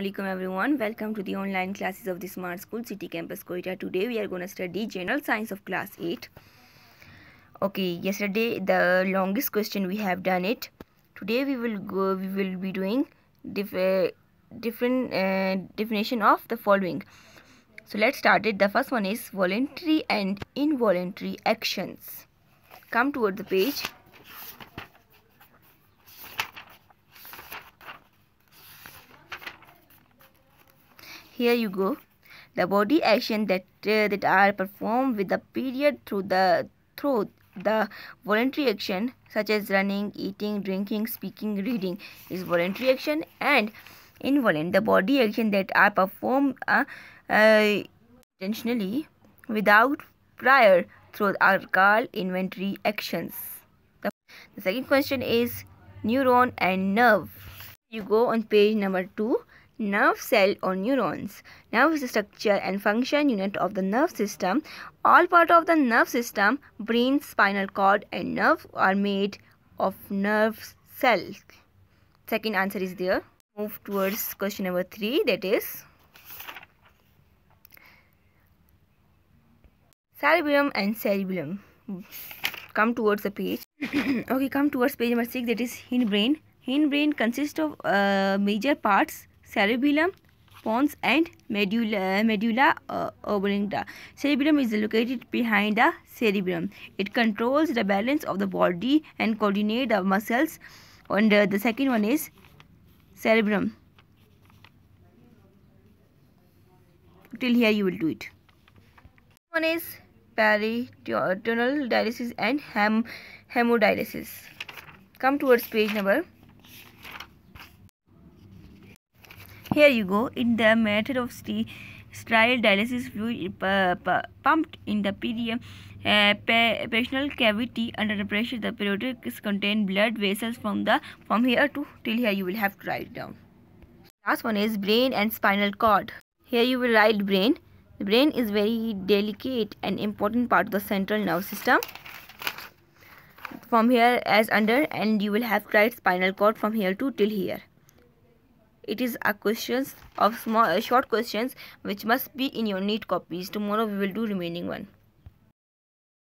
Assalamualaikum everyone welcome to the online classes of the smart school city campus Quetta today we are going to study general science of class 8 okay yesterday the longest question we have done it today we will go we will be doing dif uh, different uh, definition of the following so let's start it the first one is voluntary and involuntary actions come toward the page here you go the body action that uh, that are performed with the period through the through the voluntary action such as running eating drinking speaking reading is voluntary action and involuntary the body action that are performed uh, uh, intentionally without prior through are called involuntary actions the, the second question is neuron and nerve you go on page number 2 nerve cell or neurons. Nerve is the structure and function unit of the nerve system. All part of the nerve system, brain, spinal cord and nerve are made of nerve cells. Second answer is there. Move towards question number 3 that is cerebrum and cerebellum. Come towards the page. okay, come towards page number 6 that is hindbrain. Hindbrain consists of uh, major parts cerebellum, pons and medulla, medulla uh, oblongata. Cerebellum is located behind the cerebrum. It controls the balance of the body and coordinate the muscles. And uh, the second one is cerebrum. Till here you will do it. One is peritoneal dialysis and hem hemodialysis. Come towards page number here you go in the method of st sterile dialysis fluid uh, pumped in the period uh, perineal cavity under the pressure the periods contain blood vessels from the from here to till here you will have to write down last one is brain and spinal cord here you will write brain the brain is very delicate and important part of the central nervous system from here as under and you will have to write spinal cord from here to till here it is a questions of small short questions which must be in your neat copies. Tomorrow we will do remaining one.